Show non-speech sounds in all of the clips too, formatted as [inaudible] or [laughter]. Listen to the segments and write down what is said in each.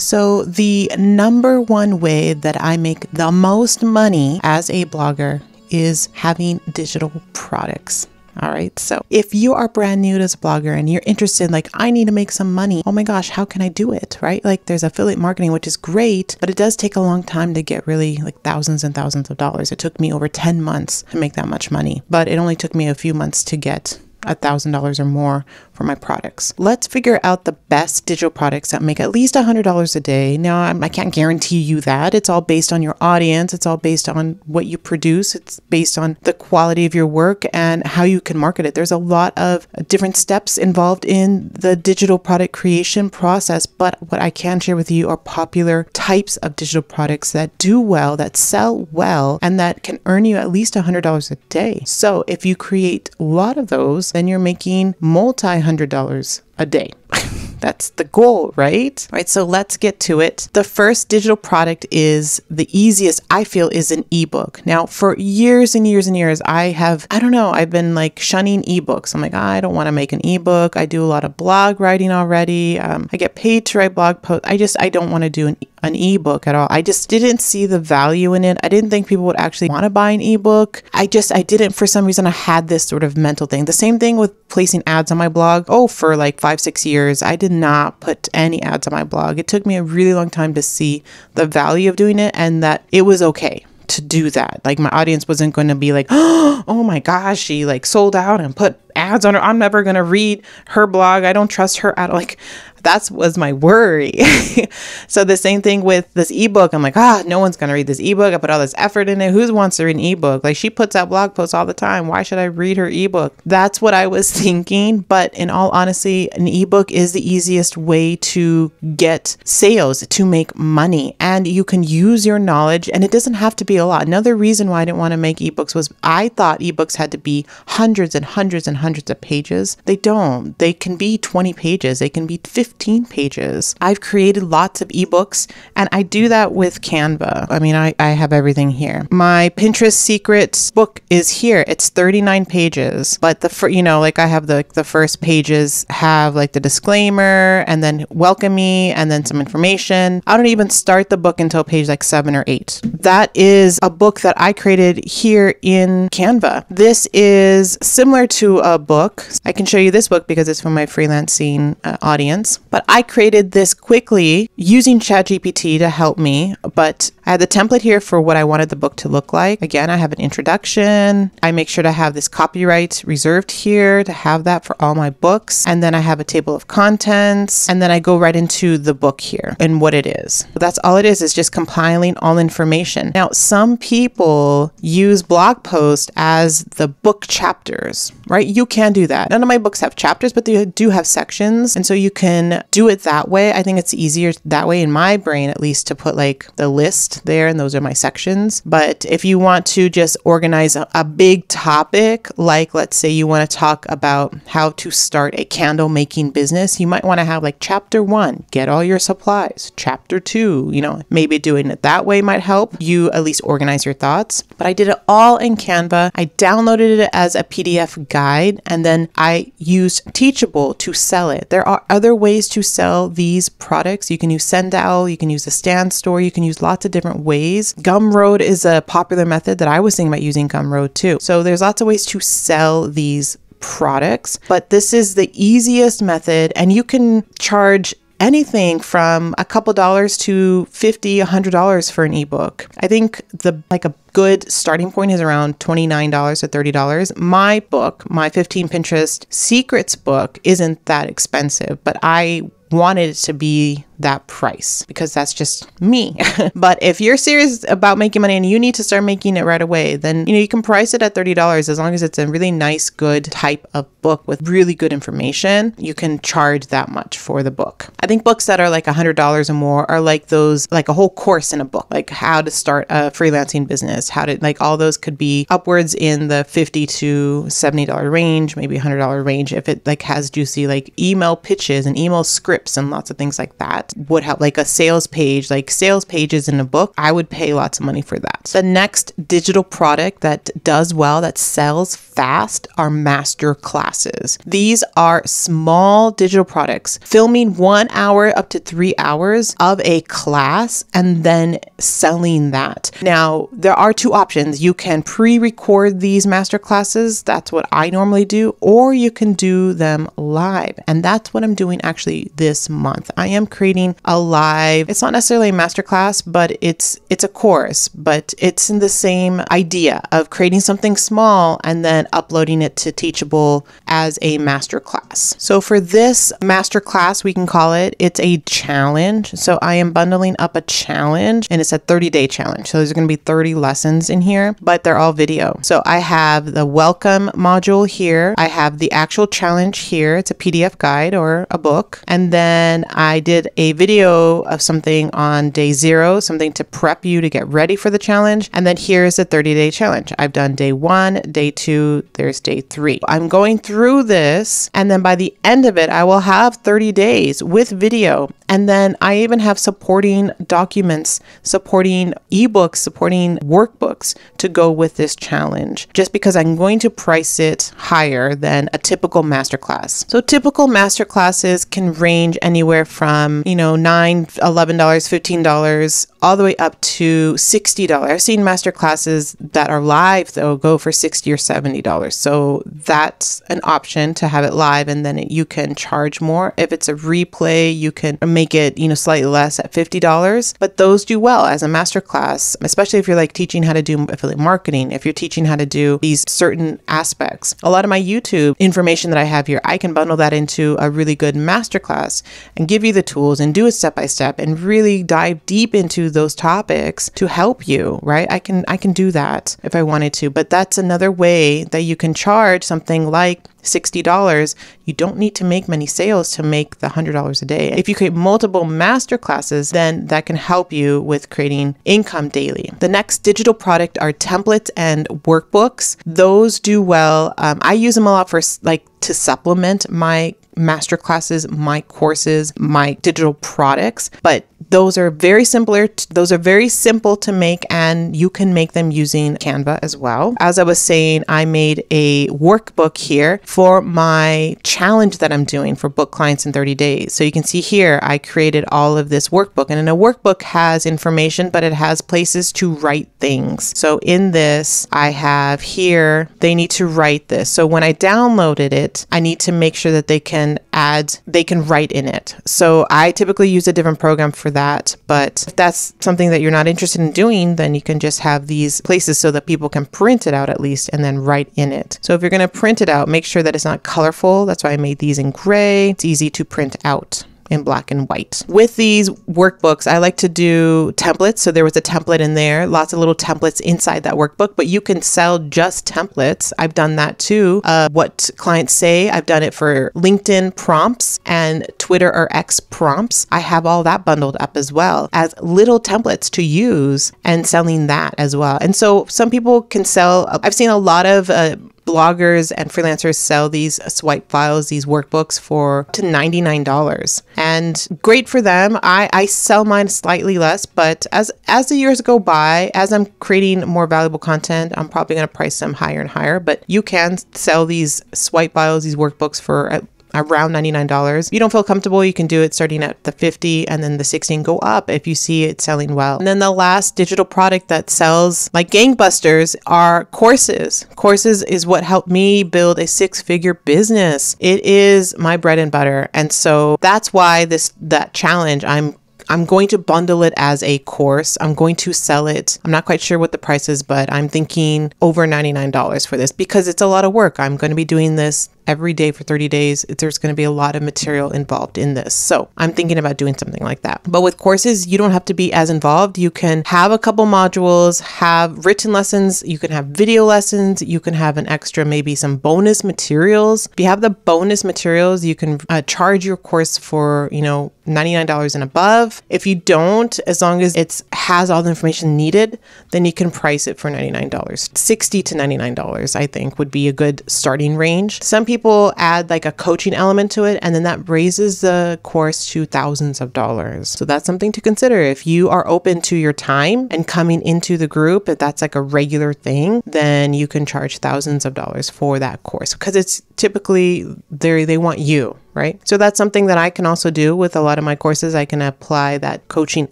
So, the number one way that I make the most money as a blogger is having digital products. All right. So if you are brand new as a blogger and you're interested, like, I need to make some money. Oh my gosh, how can I do it? Right. Like there's affiliate marketing, which is great, but it does take a long time to get really like thousands and thousands of dollars. It took me over 10 months to make that much money, but it only took me a few months to get $1,000 or more for my products. Let's figure out the best digital products that make at least $100 a day. Now, i can not guarantee you that. It's all based on your audience, it's all based on what you produce, it's based on the quality of your work and how you can market it. There's a lot of different steps involved in the digital product creation process, but what I can share with you are popular types of digital products that do well, that sell well, and that can earn you at least $100 a day. So, if you create a lot of those, then you're making multi hundred dollars a day. [laughs] That's the goal, right? All right, so let's get to it. The first digital product is the easiest I feel is an ebook. Now, for years and years and years, I have, I don't know, I've been like shunning ebooks. I'm like, ah, I don't want to make an ebook. I do a lot of blog writing already. Um, I get paid to write blog posts. I just, I don't want to do an an ebook at all. I just didn't see the value in it. I didn't think people would actually want to buy an ebook. I just, I didn't, for some reason, I had this sort of mental thing. The same thing with placing ads on my blog. Oh, for like five, six years, I did not put any ads on my blog. It took me a really long time to see the value of doing it and that it was okay to do that. Like my audience wasn't going to be like, [gasps] "Oh my gosh, she like sold out and put ads on her. I'm never going to read her blog. I don't trust her at Like that's was my worry. [laughs] so the same thing with this ebook. I'm like, ah, oh, no one's gonna read this ebook. I put all this effort in it. Who wants to read an ebook? Like she puts out blog posts all the time. Why should I read her ebook? That's what I was [laughs] thinking. But in all honesty, an ebook is the easiest way to get sales to make money, and you can use your knowledge. And it doesn't have to be a lot. Another reason why I didn't want to make ebooks was I thought ebooks had to be hundreds and hundreds and hundreds of pages. They don't. They can be 20 pages. They can be 50 15 pages. I've created lots of ebooks, and I do that with Canva. I mean, I, I have everything here. My Pinterest Secrets book is here. It's 39 pages, but the, fir- you know, like I have the, the first pages have like the disclaimer and then welcome me and then some information. I don't even start the book until page like seven or eight. That is a book that I created here in Canva. This is similar to a book. I can show you this book because it's from my freelancing uh, audience but I created this quickly using ChatGPT to help me. But I had the template here for what I wanted the book to look like. Again, I have an introduction. I make sure to have this copyright reserved here to have that for all my books. And then I have a table of contents. And then I go right into the book here and what it is. But that's all it is, is just compiling all information. Now, some people use blog posts as the book chapters, right? You can do that. None of my books have chapters, but they do have sections. And so you can do it that way. I think it's easier that way in my brain, at least, to put like the list there, and those are my sections. But if you want to just organize a, a big topic, like let's say you want to talk about how to start a candle making business, you might want to have like chapter one, get all your supplies, chapter two, you know, maybe doing it that way might help you at least organize your thoughts. But I did it all in Canva. I downloaded it as a PDF guide and then I used Teachable to sell it. There are other ways to sell these products. You can use Sendal. you can use the Stand Store, you can use lots of different different ways. Gumroad is a popular method that I was thinking about using Gumroad too. So there's lots of ways to sell these products, but this is the easiest method and you can charge anything from a couple dollars to 50 $100 for an ebook. I think the like a good starting point is around $29 to $30. My book, my 15 Pinterest secrets book isn't that expensive, but I wanted it to be that price because that's just me. [laughs] but if you're serious about making money and you need to start making it right away, then you know you can price it at $30 as long as it's a really nice good type of book with really good information. You can charge that much for the book. I think books that are like $100 or more are like those like a whole course in a book, like how to start a freelancing business, how to like all those could be upwards in the 50 to $70 range, maybe $100 range if it like has juicy like email pitches and email scripts and lots of things like that would have like a sales page, like sales pages in a book, I would pay lots of money for that. The next digital product that does well, that sells fast, are master classes. These are small digital products, filming one hour up to three hours of a class and then selling that. Now, there are two options. You can pre record these master classes, that's what I normally do, or you can do them live. And that's what I'm doing actually this month. I am creating a live, it's not necessarily a master class, but it's it's a course, but it's in the same idea of creating something small and then uploading it to Teachable as a master class. So for this master class, we can call it, it's a challenge. So I am bundling up a challenge and it's it's a 30 day challenge. So there's going to be 30 lessons in here, but they're all video. So I have the welcome module here. I have the actual challenge here. It's a PDF guide or a book. And then I did a video of something on day zero, something to prep you to get ready for the challenge. And then here's the 30 day challenge. I've done day one, day two, there's day three. I'm going through this. And then by the end of it, I will have 30 days with video and then I even have supporting documents, supporting ebooks, supporting workbooks to go with this challenge, just because I'm going to price it higher than a typical masterclass. So typical masterclasses can range anywhere from, you know, nine, eleven dollars, fifteen dollars, all the way up to sixty dollars. I've seen masterclasses that are live though go for sixty or seventy dollars. So that's an option to have it live and then it, you can charge more. If it's a replay, you can make make it, you know, slightly less at $50, but those do well as a masterclass, especially if you're like teaching how to do affiliate marketing, if you're teaching how to do these certain aspects. A lot of my YouTube information that I have here, I can bundle that into a really good masterclass and give you the tools and do it step by step and really dive deep into those topics to help you, right? I can I can do that if I wanted to, but that's another way that you can charge something like $60, you don't need to make many sales to make the $100 a day. If you create multiple master classes, then that can help you with creating income daily. The next digital product are templates and workbooks. Those do well. Um, I use them a lot for like to supplement my masterclasses, my courses, my digital products, but those are very simpler those are very simple to make and you can make them using Canva as well. As I was saying, I made a workbook here for my challenge that I'm doing for book clients in 30 days. So you can see here I created all of this workbook and in a workbook has information but it has places to write things. So in this I have here they need to write this. So when I downloaded it, I need to make sure that they can and add, they can write in it. So I typically use a different program for that. But if that's something that you're not interested in doing, then you can just have these places so that people can print it out at least and then write in it. So if you're going to print it out, make sure that it's not colorful. That's why I made these in gray. It's easy to print out in black and white. With these workbooks, I like to do templates. So there was a template in there, lots of little templates inside that workbook, but you can sell just templates. I've done that too. Uh, what clients say, I've done it for LinkedIn prompts and Twitter or X prompts. I have all that bundled up as well as little templates to use and selling that as well. And so some people can sell, I've seen a lot of uh, bloggers and freelancers sell these swipe files, these workbooks for to $99. And great for them. I, I sell mine slightly less, but as as the years go by, as I'm creating more valuable content, I'm probably going to price them higher and higher, but you can sell these swipe files, these workbooks for around $99. You don't feel comfortable, you can do it starting at the 50 and then the 16 go up if you see it selling well. And then the last digital product that sells like gangbusters are courses. Courses is what helped me build a six-figure business. It is my bread and butter. And so that's why this that challenge I'm I'm going to bundle it as a course. I'm going to sell it. I'm not quite sure what the price is, but I'm thinking over $99 for this because it's a lot of work. I'm going to be doing this every day for 30 days. There's going to be a lot of material involved in this. So I'm thinking about doing something like that. But with courses, you don't have to be as involved. You can have a couple modules, have written lessons, you can have video lessons, you can have an extra, maybe some bonus materials. If you have the bonus materials, you can uh, charge your course for, you know, $99 and above. If you don't, as long as it has all the information needed, then you can price it for $99. 60 to $99, I think, would be a good starting range. Some people add like a coaching element to it, and then that raises the course to thousands of dollars. So that's something to consider. If you are open to your time and coming into the group, if that's like a regular thing, then you can charge thousands of dollars for that course because it's typically they they want you right? So that's something that I can also do with a lot of my courses. I can apply that coaching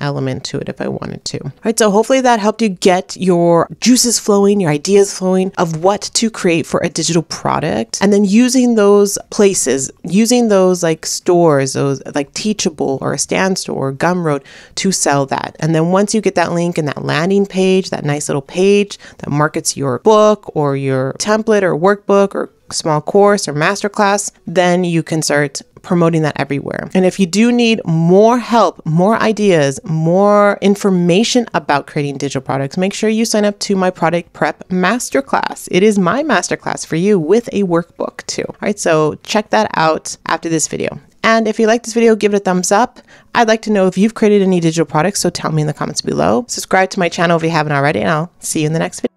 element to it if I wanted to. All right, so hopefully that helped you get your juices flowing, your ideas flowing of what to create for a digital product. And then using those places, using those like stores, those like Teachable or Stand Store or Gumroad to sell that. And then once you get that link and that landing page, that nice little page that markets your book or your template or workbook or small course or masterclass, then you can start promoting that everywhere. And if you do need more help, more ideas, more information about creating digital products, make sure you sign up to my product prep masterclass. It is my masterclass for you with a workbook too. All right, so check that out after this video. And if you like this video, give it a thumbs up. I'd like to know if you've created any digital products, so tell me in the comments below. Subscribe to my channel if you haven't already, and I'll see you in the next video.